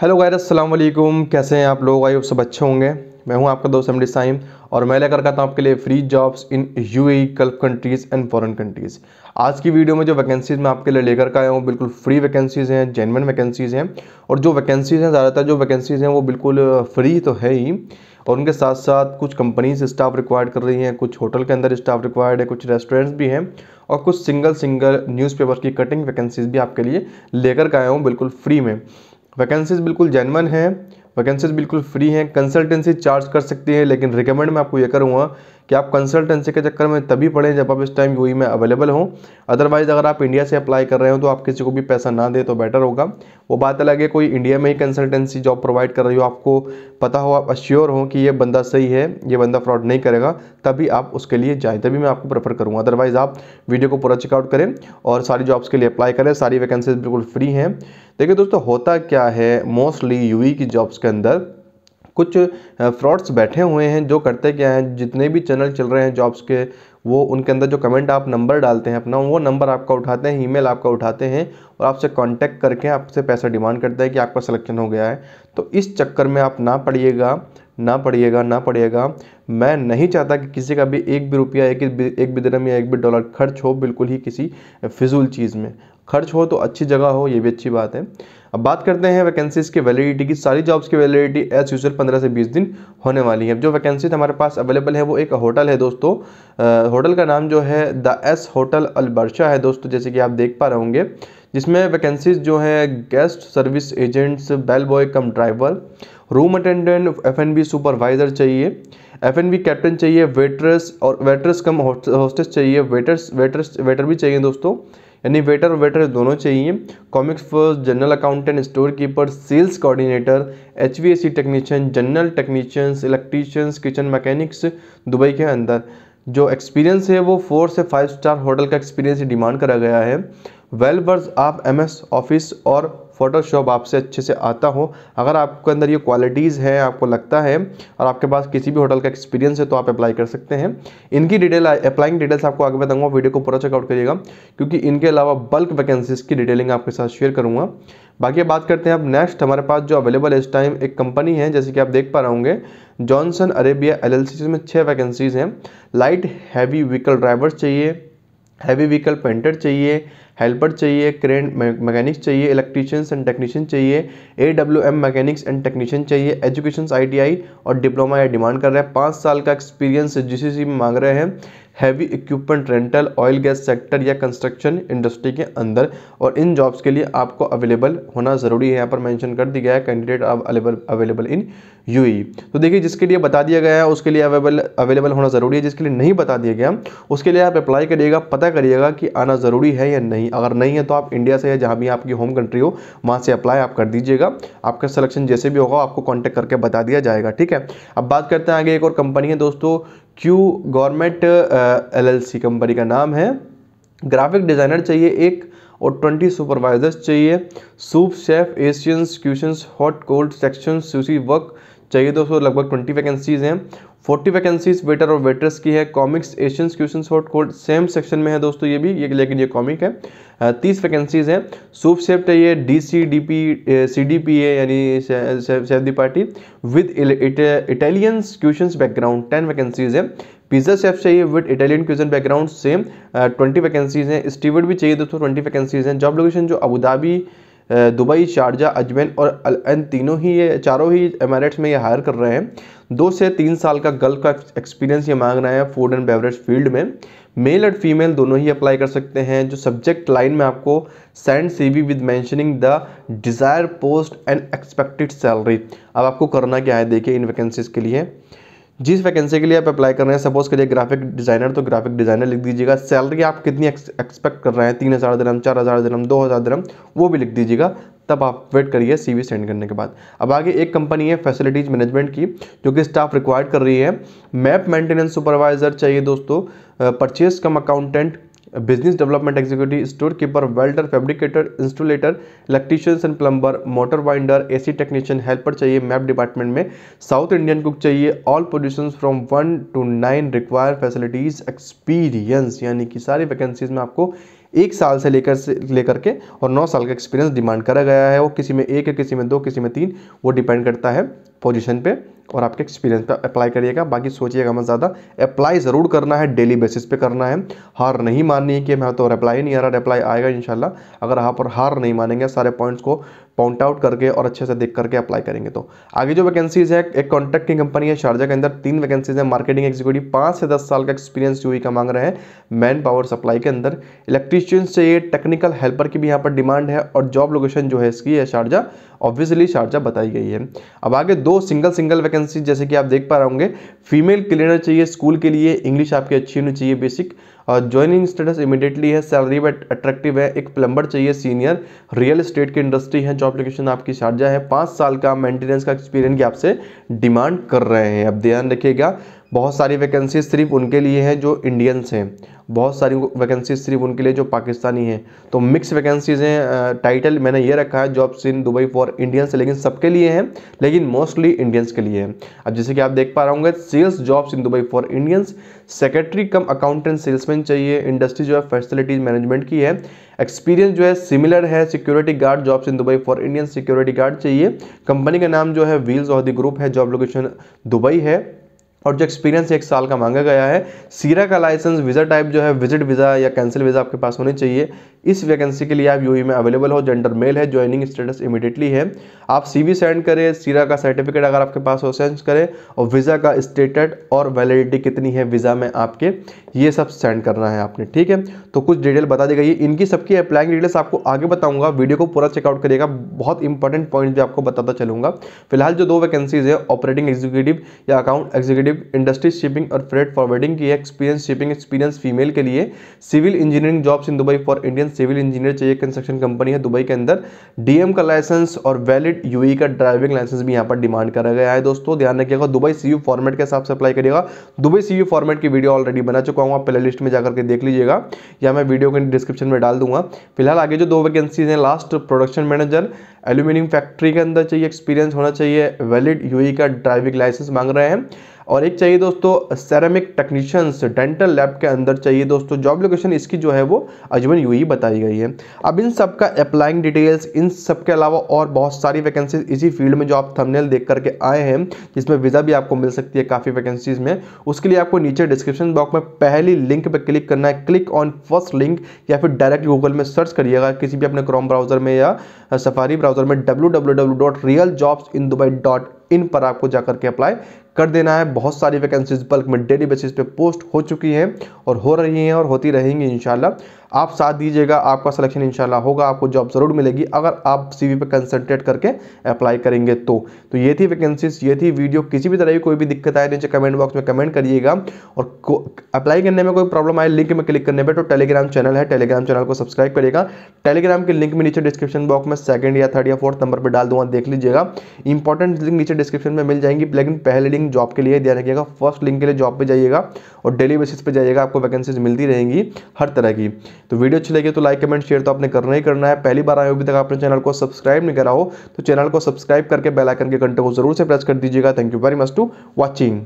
hello अस्सलाम असलम कैसे हैं आप लोग आई सब अच्छे होंगे मैं हूं आपका दोस्त एमडी साइम और मैं लेकर आता हूं आपके लिए free jobs in UAE gulf countries and foreign countries आज की वीडियो में जो वैकेंसीज़ मैं आपके लिए लेकर के आया हूं बिल्कुल फ्री वैकेंसीज़ हैं जेनवन वैकेंसीज़ हैं और जो वैकेंसीज़ हैं ज़्यादातर जो वैकेंसीज़ हैं वो बिल्कुल फ्री तो है ही और उनके साथ साथ कुछ कंपनीज स्टाफ रिक्वायर्ड कर रही हैं कुछ होटल के अंदर स्टाफ रिक्वायर्ड है कुछ रेस्टोरेंट्स भी हैं और कुछ सिंगल सिंगल न्यूज़पेपर की कटिंग वैकेंसीज भी आपके लिए लेकर के आया हूँ बिल्कुल फ्री में वैकेंसीज बिल्कुल जेनवन हैं वैकेंसीज बिल्कुल फ्री हैं कंसल्टेंसी चार्ज कर सकती है लेकिन रिकमेंड मैं आपको ये करूँगा कि आप कंसल्टेंसी के चक्कर में तभी पढ़ें जब आप इस टाइम यू में अवेलेबल हों अदरवाइज़ अगर आप इंडिया से अप्लाई कर रहे हो तो आप किसी को भी पैसा ना दें तो बेटर होगा वो बात अलग है कोई इंडिया में ही कंसल्टेंसी जॉब प्रोवाइड कर रही हो आपको पता हो आप अश्योर हो कि ये बंदा सही है ये बंदा फ्रॉड नहीं करेगा तभी आप उसके लिए जाएँ तभी मैं आपको प्रेफर करूँगा अदरवाइज़ आप वीडियो को पूरा चेकआउट करें और सारी जॉब्स के लिए अप्लाई करें सारी वैकेंसीज बिल्कुल फ्री हैं देखिए दोस्तों होता क्या है मोस्टली यू e की जॉब्स के अंदर कुछ फ्रॉड्स बैठे हुए हैं जो करते क्या हैं जितने भी चैनल चल रहे हैं जॉब्स के वो उनके अंदर जो कमेंट आप नंबर डालते हैं अपना वो नंबर आपका उठाते हैं ईमेल आपका उठाते हैं और आपसे कांटेक्ट करके आपसे पैसा डिमांड करते हैं कि आपका सिलेक्शन हो गया है तो इस चक्कर में आप ना पढ़िएगा ना पढ़िएगा ना पढ़िएगा मैं नहीं चाहता कि किसी का भी एक भी रुपया एक भी एक भी दरम या एक भी डॉलर खर्च हो बिल्कुल ही किसी फिजूल चीज़ में खर्च हो तो अच्छी जगह हो ये भी अच्छी बात है अब बात करते हैं वैकेंसीज़ की वैलिडिटी की सारी जॉब्स की वैलिडिटी एज यूजल पंद्रह से बीस दिन होने वाली है जो वैकेंसीज हमारे पास अवेलेबल है वो एक होटल है दोस्तों आ, होटल का नाम जो है द एस होटल अलबर्शा है दोस्तों जैसे कि आप देख पा रहे होंगे जिसमें वैकेंसीज जो है guest service agents bell boy cum driver room attendant F supervisor चाहिए बी कैप्टन चाहिए वेटर्स और वेटर्स कम होस्टेस चाहिए वेटर्स वेटर्स वेटर भी चाहिए दोस्तों यानी वेटर और वेटर दोनों चाहिए commis first general accountant store keeper sales coordinator H technician general technicians electricians kitchen mechanics Dubai के अंदर जो एक्सपीरियंस है वो फोर से फाइव स्टार होटल का एक्सपीरियंस डिमांड करा गया है वेल वर्स आप एम ऑफिस और फ़ोटोशॉप आपसे अच्छे से आता हो अगर आपके अंदर ये क्वालिटीज़ हैं आपको लगता है और आपके पास किसी भी होटल का एक्सपीरियंस है तो आप अप्लाई कर सकते हैं इनकी डिटेल अप्लाइंग डिटेल्स आपको आगे बताऊँगा वीडियो को पूरा चेकआउट करिएगा क्योंकि इनके अलावा बल्क वैकेंसीज की डिटेलिंग आपके साथ शेयर करूँगा बाकी बात करते हैं अब नेक्स्ट हमारे पास जो अवेलेबल इस टाइम एक कंपनी है जैसे कि आप देख पा रहे होंगे जॉनसन अरेबिया एल एल में छः वैकेंसीज़ हैं लाइट हैवी व्हीकल ड्राइवर्स चाहिए हैवी व्हीकल पेंटर चाहिए हेल्पर चाहिए क्रेन मैकेनिक्स चाहिए इलेक्ट्रीशियंस एंड टेक्नीशियन चाहिए A W M mechanics and technician चाहिए एजुकेशन आई और डिप्लोमा या डिमांड कर रहे हैं पाँच साल का एक्सपीरियंस जी में मांग रहे हैं heavy equipment rental oil gas sector या कंस्ट्रक्शन इंडस्ट्री के अंदर और इन जॉब्स के लिए आपको अवेलेबल होना ज़रूरी है यहाँ पर मैंशन कर दिया गया है candidate available available in U तो देखिए जिसके लिए बता दिया गया है उसके लिए अवेलेबल अवेलेबल होना ज़रूरी है जिसके लिए नहीं बता दिया गया उसके लिए आप अप्लाई करिएगा पता करिएगा कि आना ज़रूरी है या नहीं अगर नहीं है तो आप इंडिया से या जहाँ भी आपकी होम कंट्री हो वहाँ से अप्लाई आप कर दीजिएगा आपका सिलेक्शन जैसे भी होगा आपको कॉन्टैक्ट करके बता दिया जाएगा ठीक है अब बात करते हैं आगे एक और कंपनी है दोस्तों क्यू गवर्नमेंट एल कंपनी का नाम है ग्राफिक डिज़ाइनर चाहिए एक और 20 सुपरवाइजर्स चाहिए soup chef Asians cuisines hot cold sections sushi work चाहिए दोस्तों लगभग ट्वेंटी वैकेंसीज़ हैं फोर्टी वैकेंसीज वेटर और वेटर्स की है commis Asian question short code same section में है दोस्तों ये भी ये लेकिन ये कॉमिक है तीस वैकेंसीज हैं सूप सेप चाहिए D C D P C D P A यानी chef de partie with Italian question background ten vacancies है पिज़्ज़ा सेफ चाहिए with Italian question background same twenty vacancies हैं स्टीवर्ड भी चाहिए दोस्तों ट्वेंटी वैकेंसीज हैं job location जो Abu Dhabi Dubai Sharjah Ajman और इन तीनों ही ये चारों ही एमारेट्स में ये हायर कर रहे हैं दो से तीन साल का गर्ल का एक्सपीरियंस ये मांग रहे हैं फूड एंड बेवरेज फील्ड में मेल और फीमेल दोनों ही अप्लाई कर सकते हैं जो सब्जेक्ट लाइन में आपको send CV with mentioning the desire post and expected salary अब आपको करना क्या है देखिए इन वैकेंसीज़ के लिए जिस वैकेंसी के लिए आप अप्लाई कर रहे हैं सपोज करिए ग्राफिक डिज़ाइनर तो ग्राफिक डिज़ाइनर लिख दीजिएगा सैलरी आप कितनी एक्सपेक्ट कर रहे हैं तीन हज़ार दरम चार हज़ार दरम दो हज़ार दरम वो भी लिख दीजिएगा तब आप वेट करिए सीवी सेंड करने के बाद अब आगे एक कंपनी है फैसिलिटीज़ मैनेजमेंट की जो कि स्टाफ रिक्वायर्ड कर रही है मैप मेंटेनेंस सुपरवाइज़र चाहिए दोस्तों purchase cum accountant business development executive store keeper welder fabricator installator electricians and plumber motor winder AC technician helper चाहिए मैप डिपार्टमेंट में साउथ इंडियन कुक चाहिए all position from one two nine require facilities experience यानी कि सारी vacancies में आपको एक साल से लेकर से लेकर के और नौ साल का एक्सपीरियंस डिमांड करा गया है वो किसी में एक है किसी में दो किसी में तीन वो डिपेंड करता है पोजीशन पे और आपके एक्सपीरियंस पे अप्लाई करिएगा बाकी सोचिएगा मत ज़्यादा अप्लाई ज़रूर करना है डेली बेसिस पे करना है हार नहीं माननी है कि मैं तो रिप्लाई नहीं आ रहा रिप्लाई आएगा इन अगर आप और हार नहीं मानेंगे सारे पॉइंट्स को पॉइंट आउट करके और अच्छे से देख करके अप्लाई करेंगे तो आगे जो वैकेंसीज है एक कॉन्ट्रैक्ट की कंपनी है शारजा के अंदर तीन वैकेंसीज है मार्केटिंग एग्जीक्यूटिव पांच से दस साल का एक्सपीरियंस यू का मांग रहे हैं मैन पावर सप्लाई के अंदर इलेक्ट्रीशियन चाहिए टेक्निकल हेल्पर की भी यहाँ पर डिमांड है और जॉब लोकेशन जो है इसकी है शारजा ऑब्वियसली शारजा बताई गई है अब आगे दो सिंगल सिंगल वैकेंसी जैसे कि आप देख पा रहे होंगे फीमेल क्लीनर चाहिए स्कूल के लिए इंग्लिश आपकी अच्छी होनी चाहिए बेसिक और ज्वाइनिंग स्टेटस इमीडिएटली है सैलरी बट अट्रैक्टिव है एक प्लम्बर चाहिए सीनियर रियल इस्टेट की इंडस्ट्री है जॉब लोकेशन आपकी शारजा है पाँच साल का मेंटेनेंस का एक्सपीरियंस की आपसे डिमांड कर रहे हैं अब ध्यान रखिएगा बहुत सारी वैकेंसी सिर्फ उनके लिए हैं जो इंडियंस हैं बहुत सारी वैकेंसी सिर्फ उनके लिए जो पाकिस्तानी हैं तो मिक्स वैकेंसीज़ हैं टाइटल मैंने ये रखा है jobs in Dubai for Indians लेकिन सबके लिए हैं लेकिन मोस्टली इंडियंस के लिए हैं अब जैसे कि आप देख पा रहे होंगे sales jobs in Dubai for Indians secretary cum accountant salesman चाहिए इंडस्ट्री जो है फैसिलिटीज मैनेजमेंट की है एक्सपीरियंस जो है सिमिलर है security guard jobs in Dubai for Indian security guard चाहिए कंपनी का नाम जो है व्हील्स ऑफ द ग्रुप है जॉब लोकेशन दुबई है और जो एक्सपीरियंस एक साल का मांगा गया है सीरा का लाइसेंस वीज़ा टाइप जो है विजिट वीज़ा या कैंसिल वीज़ा आपके पास होनी चाहिए इस वैकेंसी के लिए आप यू e में अवेलेबल हो जेंडर मेल है ज्वाइनिंग स्टेटस इमीडिएटली है आप सी सेंड करें सीरा का सर्टिफिकेट अगर आपके पास हो सेंड करें और वीज़ा का स्टेटस और वैलिडिटी कितनी है वीज़ा में आपके ये सब सेंड करना है आपने ठीक है तो कुछ डिटेल बता दी गई इनकी सबकी अप्लाइंग डिटेल्स आपको आगे बताऊंगा वीडियो को पूरा चेकआउट करिएगा बहुत इंपॉर्टेंट पॉइंट भी आपको बताता चलूंगा फिलहाल जो दो वैकेंसीज है ऑपरेटिंग एग्जीक्यूटिव या account executive ship industry shipping और फ्रेड फॉरवर्डिंग की एक्सपीरियंस शिपिंग एक्सपीरियंस फीमेल के लिए civil engineering jobs in Dubai for Indian civil engineer चाहिए कंस्ट्रक्शन कंपनी है दुबई के अंदर डीएम का लाइसेंस और वैलिड यूई e का ड्राइविंग लाइसेंस भी यहाँ पर डिमांड करा गया है दोस्तों ध्यान रखिएगा दुबई सी फॉर्मेट के हिसाब से अप्लाई करिएगा दुबई सी फॉर्मेट की वीडियो ऑलरेडी बना चुका हूँ आप प्ले लिस्ट में जाकर के देख लीजिएगा या मैं वीडियो के डिस्क्रिप्शन में डाल दूंगा फिलहाल आगे जो दो वैकेंसीज हैं last production manager aluminium factory के अंदर चाहिए एक्सपीरियंस होना चाहिए वैलिड यूई e का ड्राइविंग लाइसेंस मांग रहे हैं और एक चाहिए दोस्तों सेरेमिक टेक्नीशियंस डेंटल लैब के अंदर चाहिए दोस्तों जॉब लोकेशन इसकी जो है वो अजमन यू बताई गई है अब इन सब का अप्लाइंग डिटेल्स इन सब के अलावा और बहुत सारी वैकेंसीज इसी फील्ड में जो आप थंबनेल देख करके आए हैं जिसमें वीज़ा भी आपको मिल सकती है काफ़ी वैकेंसीज में उसके लिए आपको नीचे डिस्क्रिप्शन बॉक्स में पहली लिंक पर क्लिक करना है क्लिक ऑन फर्स्ट लिंक या फिर डायरेक्ट गूगल में सर्च करिएगा किसी भी अपने क्रोम ब्राउज़र में या सफारी ब्राउज़र में W W W dot real jobs in Dubai dot in पर आपको जाकर के अप्लाई कर देना है बहुत सारी वैकेंसीज बल्क में डेली बेसिस पे पोस्ट हो चुकी हैं और हो रही हैं और होती रहेंगी इनशाला आप साथ दीजिएगा आपका सिलेक्शन इनशाला होगा आपको जॉब ज़रूर मिलेगी अगर आप सीवी पे कंसंट्रेट करके अप्लाई करेंगे तो तो ये थी वैकेंसीज ये थी वीडियो किसी भी तरह की कोई भी दिक्कत आए नीचे कमेंट बॉक्स में कमेंट करिएगा और अप्लाई करने में कोई प्रॉब्लम आए लिंक में क्लिक करने पर तो टेलीग्राम चैनल है टेलीग्राम चैनल को सब्सक्राइब करिएगा टेलीग्राम के लिंक में नीचे डिस्क्रिप्शन बॉक्स में सेकंड या थर्ड या फोर्थ नंबर पर डाल दूंगा देख लीजिएगा इंपॉर्टेंट लिंक नीचे डिस्क्रिप्शन में मिल जाएंगी लेकिन पहले लिंक लिंक जॉब के लिए दिया रखिएगा फर्स्ट लिंक के लिए जॉब पे जाइएगा और डेली बेसिस पे जाइएगा आपको वैकेंसीज मिलती रहेंगी हर तरह की तो वीडियो अच्छी लगी तो लाइक कमेंट शेयर तो आपने करना ही करना है पहली बार आए अभी तक आपने चैनल को सब्सक्राइब नहीं करा हो तो चैनल को सब्सक्राइब करके बेलाइकन के घंटे को जरूर से प्रेस कर दीजिएगा thank you very much to watching